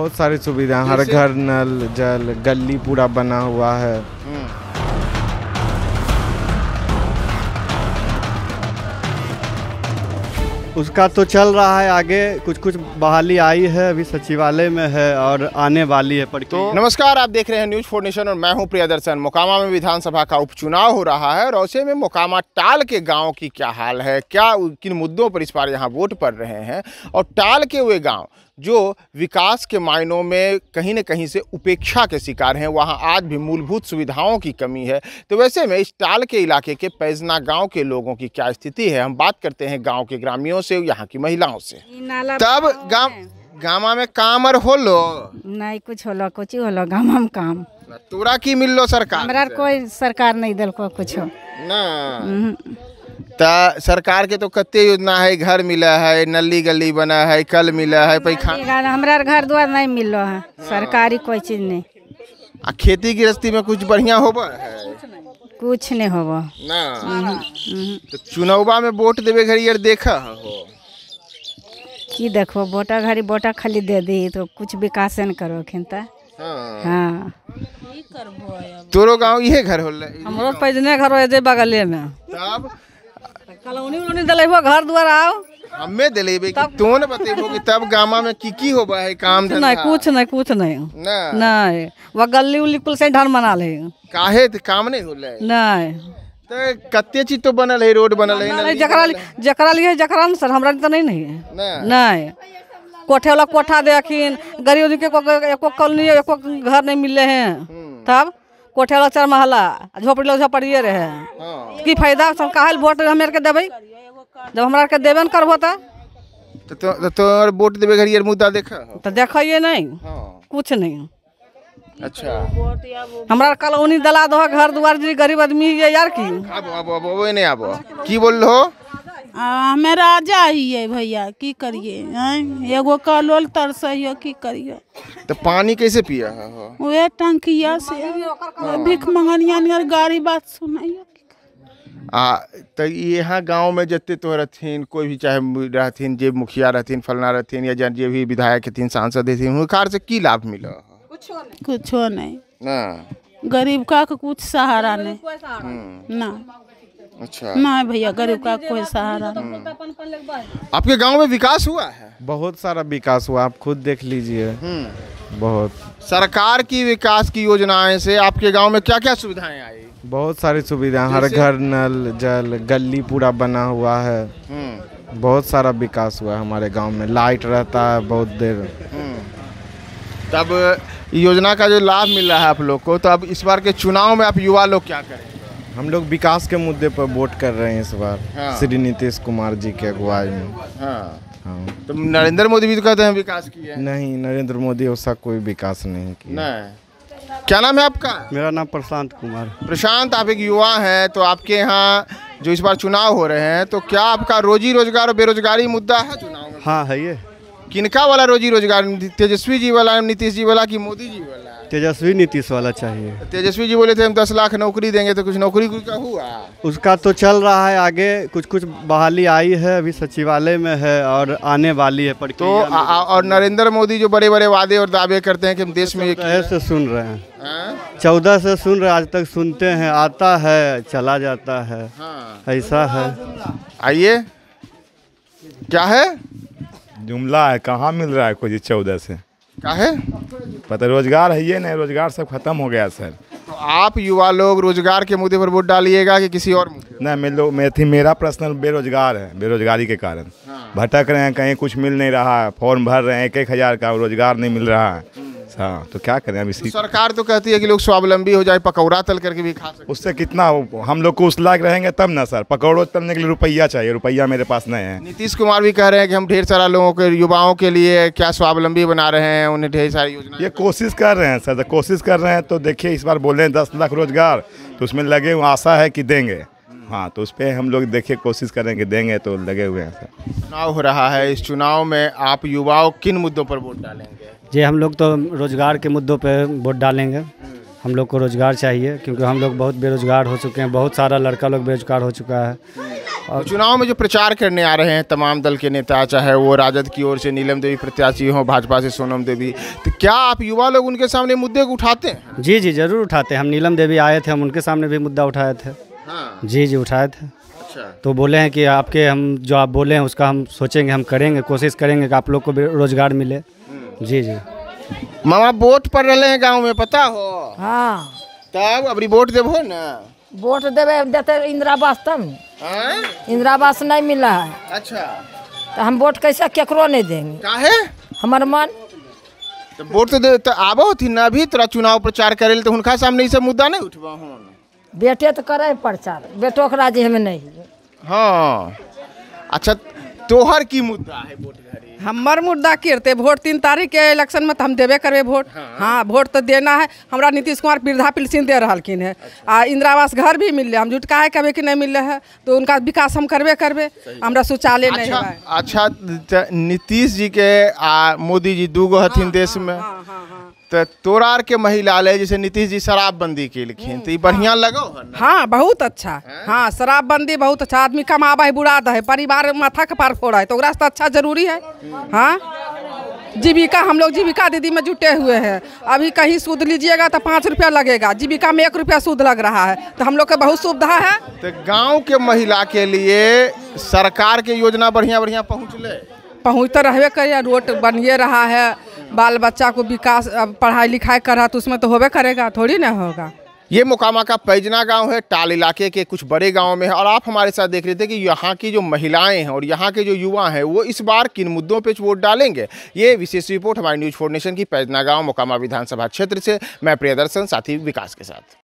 बहुत सारी सुविधाएं हर घर नल जल गली पूरा बना हुआ है हम्म। उसका तो चल रहा है आगे कुछ कुछ बहाली आई है अभी सचिवालय में है और आने वाली है पर तो नमस्कार आप देख रहे हैं न्यूज फोर नेशन और मैं हूं प्रियदर्शन मोकामा में विधानसभा का उपचुनाव हो रहा है और उसे में मोकामा टाल के गांव की क्या हाल है क्या किन मुद्दों पर इस बार यहाँ वोट पड़ रहे हैं और टाल के हुए गाँव जो विकास के मायनों में कहीं ना कहीं से उपेक्षा के शिकार हैं वहाँ आज भी मूलभूत सुविधाओं की कमी है तो वैसे में इस टाल के इलाके के पैजना गांव के लोगों की क्या स्थिति है हम बात करते हैं गांव के ग्रामीणों से यहाँ की महिलाओं से तब गाँव गामा में काम और होलो नहीं कुछ होलो कुछ लो गामा में काम तोरा की लो सरकार कोई सरकार नहीं दिल को कुछ ना हम्म। तो सरकार के तो कते योजना है घर मिला है नली गली बना है कल मिला है पैखाना हमारा घर द्वार नहीं मिल रहा है सरकारी कोई चीज नहीं आ खेती गृहस्थी में कुछ बढ़िया हो कुछ नहीं हो हम्म, हम्म। तो चुनावा में वोट देवे घड़ी यार देखा की देखो वोटा घड़ी वोटा खाली दे दी तो कुछ विकास न करो खिनता हाँ, हाँ। तोरो गाँव ये घर हो हमरो पैदने घर हो बगले में तब कलौनी उलौनी दिलेबो घर द्वार आओ हमें दिलेबे तब... तू ने बतेबो कि तब गामा में की की होबा है काम धंधा नहीं कुछ नहीं कुछ नहीं नहीं वो गल्ली उल्ली कुल से ढार मना ले काहे काम नहीं होले नहीं तो कत्ते चीज तो बनल है रोड बनल है जकरा जकरा लिए जकरा न सर हमरा तो नहीं नहीं है नहीं कोठे वाला कोठा दे अखिन गरीब के को एको कॉलोनी एको घर नहीं मिले हैं हम्म। तब कोठेला चार महला झोपड़ी लोग झोपड़िए रहे हाँ। की फायदा सब काहे वोट हम के देवे जब हमारा के देवे न करबो तो तो और वोट देवे घड़ी मुद्दा देखा तो देखिए नहीं हाँ। कुछ नहीं अच्छा हमारा कॉलोनी दला दो घर द्वार गरीब आदमी है यार की अब अब आबो नहीं आबो की बोल हो हमें राजा ही है भैया की करिए एगो कलोल तरस की करिए तो पानी कैसे पिया हो हाँ, वह हाँ। टंकिया से भिख मंगनिया गाड़ी बात सुनाइयो आ तो यहाँ गांव में जते तो रहथिन कोई भी चाहे रहथिन जे मुखिया रहथिन फलना रहथिन या जन जे भी विधायक हथिन सांसद हथिन हुनकार से की लाभ मिल कुछो नहीं कुछो नहीं ना गरीब का कुछ सहारा नहीं हम्म। ना अच्छा माँ भैया गरीब का कोई सहारा आपके गांव में विकास हुआ है बहुत सारा विकास हुआ आप खुद देख लीजिए हम्म। बहुत सरकार की विकास की योजनाएं से आपके गांव में क्या क्या सुविधाएं आई बहुत सारी सुविधा हर घर नल जल गली पूरा बना हुआ है हम्म। बहुत सारा विकास हुआ है हमारे गांव में लाइट रहता है बहुत देर हम्म। तब योजना का जो लाभ मिला है आप लोग को तो अब इस बार के चुनाव में आप युवा लोग क्या करें हम लोग विकास के मुद्दे पर वोट कर रहे हैं इस बार हाँ। श्री नीतीश कुमार जी के अगुवाई में हाँ।, हाँ। तो नरेंद्र मोदी भी तो कहते हैं विकास है। नहीं नरेंद्र मोदी ऐसा कोई विकास नहीं किया नहीं क्या नाम है आपका मेरा नाम प्रशांत कुमार प्रशांत आप एक युवा हैं तो आपके यहाँ जो इस बार चुनाव हो रहे हैं तो क्या आपका रोजी रोजगार और बेरोजगारी मुद्दा है चुनाव हाँ है ये किनका वाला रोजी रोजगार तेजस्वी जी वाला नीतीश जी वाला कि मोदी जी वाला तेजस्वी नीतीश वाला चाहिए तेजस्वी जी बोले थे हम दस लाख नौकरी देंगे तो कुछ नौकरी का हुआ उसका तो चल रहा है आगे कुछ कुछ बहाली आई है अभी सचिवालय में है और आने वाली है तो आ, आ, और नरेंद्र मोदी जो बड़े बड़े वादे और दावे करते हैं कि हम देश में ये से सुन रहे हैं हाँ? चौदह से सुन रहे आज तक सुनते हैं आता है चला जाता है हाँ। ऐसा है आइए क्या है जुमला है कहाँ मिल रहा है कोई चौदह से क्या है पता तो रोजगार है ये नहीं रोजगार सब खत्म हो गया सर तो आप युवा लोग रोजगार के मुद्दे पर वोट डालिएगा कि किसी और नहीं मैं लोग मैं थी मेरा पर्सनल बेरोजगार है बेरोजगारी के कारण हाँ। भटक रहे हैं कहीं कुछ मिल नहीं रहा है फॉर्म भर रहे हैं एक एक हज़ार का रोजगार नहीं मिल रहा है हाँ तो क्या करें अभी इसी तो सरकार तो कहती है कि लोग स्वावलंबी हो जाए पकौड़ा तल करके भी खा सकते उससे कितना हम लोग को उस लाख रहेंगे तब ना सर पकौड़ो तलने के लिए रुपया चाहिए रुपया मेरे पास नहीं है नीतीश कुमार भी कह रहे हैं कि हम ढेर सारा लोगों के युवाओं के लिए क्या स्वावलंबी बना रहे हैं उन्हें ढेर सारी योजना ये कोशिश कर रहे हैं सर कोशिश कर रहे हैं तो देखिए इस बार बोले दस लाख रोजगार तो उसमें लगे हुए आशा है कि देंगे हाँ तो उस पर हम लोग देखिए कोशिश करेंगे देंगे तो लगे हुए हैं सर चुनाव हो रहा है इस चुनाव में आप युवाओं किन मुद्दों पर वोट डालेंगे जी हम लोग तो रोज़गार के मुद्दों पर वोट डालेंगे हम लोग को रोज़गार चाहिए क्योंकि हम लोग बहुत बेरोज़गार हो चुके हैं बहुत सारा लड़का लोग बेरोज़गार हो चुका है और चुनाव में जो प्रचार करने आ रहे हैं तमाम दल के नेता चाहे वो राजद की ओर से नीलम देवी प्रत्याशी हों भाजपा से सोनम देवी तो क्या आप युवा लोग उनके सामने मुद्दे को उठाते हैं जी जी ज़रूर उठाते हैं हम नीलम देवी आए थे हम उनके सामने भी मुद्दा उठाए थे हाँ। जी जी उठाए थे अच्छा तो बोले हैं कि आपके हम जो आप बोले हैं उसका हम सोचेंगे हम करेंगे कोशिश करेंगे कि आप लोग को भी रोज़गार मिले जी जी मामा वोट पर रहे हैं गांव में पता हो हाँ तब अभी वोट देवो न वोट देवे देते इंदिरा आवास तब हाँ? इंदिरा आवास नहीं मिला है अच्छा तो हम वोट कैसे केकरो नहीं देंगे काहे हमार मन तो वोट तो दे तो आबो थी ना अभी तोरा चुनाव प्रचार करे तो उनका सामने सब मुद्दा नहीं उठबा हूँ बेटे तो करे प्रचार बेटो के राजी हमें नहीं हाँ अच्छा तोहर की मुद्दा है वोट हमार मुद्दा रहते वोट तीन तारीख के इलेक्शन में तो हम देवे करबे वोट हाँ, हाँ वोट तो देना है हमरा नीतीश कुमार वृद्धा पेंशन दे रहा है अच्छा। आ इंदिरा आवास घर भी मिले हम जुटका है कभी कि नहीं मिले है तो उनका विकास हम करबे करबे हमरा शौचालय अच्छा, नहीं अच्छा नीतीश जी के आ मोदी जी दू गो हथिन हाँ, देश में हाँ, हाँ, तो तोरा के महिला ले जैसे नीतीश जी शराबबंदी के लिखी हम्म, तो बढ़िया हाँ। लगो हाँ बहुत अच्छा है? हाँ शराबबंदी बहुत अच्छा आदमी कमाबा है बुरा है परिवार माथा के पार फोड़ा है तो अच्छा जरूरी है हाँ जीविका हम लोग जीविका दीदी में जुटे हुए हैं अभी कहीं सूद लीजिएगा तो पाँच रुपया लगेगा जीविका में एक रुपया सूद लग रहा है तो हम लोग का बहुत सुविधा है तो गांव के महिला के लिए सरकार के योजना बढ़िया बढ़िया पहुँच ले पहुँच तो रहे कर रोड बनिए रहा है बाल बच्चा को विकास पढ़ाई लिखाई कर रहा तो उसमें तो होबे करेगा थोड़ी ना होगा ये मोकामा का पैजना गांव है टाल इलाके के कुछ बड़े गांव में है और आप हमारे साथ देख रहे थे कि यहाँ की जो महिलाएं हैं और यहाँ के जो युवा हैं वो इस बार किन मुद्दों पे वोट डालेंगे ये विशेष रिपोर्ट हमारी न्यूज़ फोर नेशन की पैजना गांव मोकामा विधानसभा क्षेत्र से मैं प्रियदर्शन साथी विकास के साथ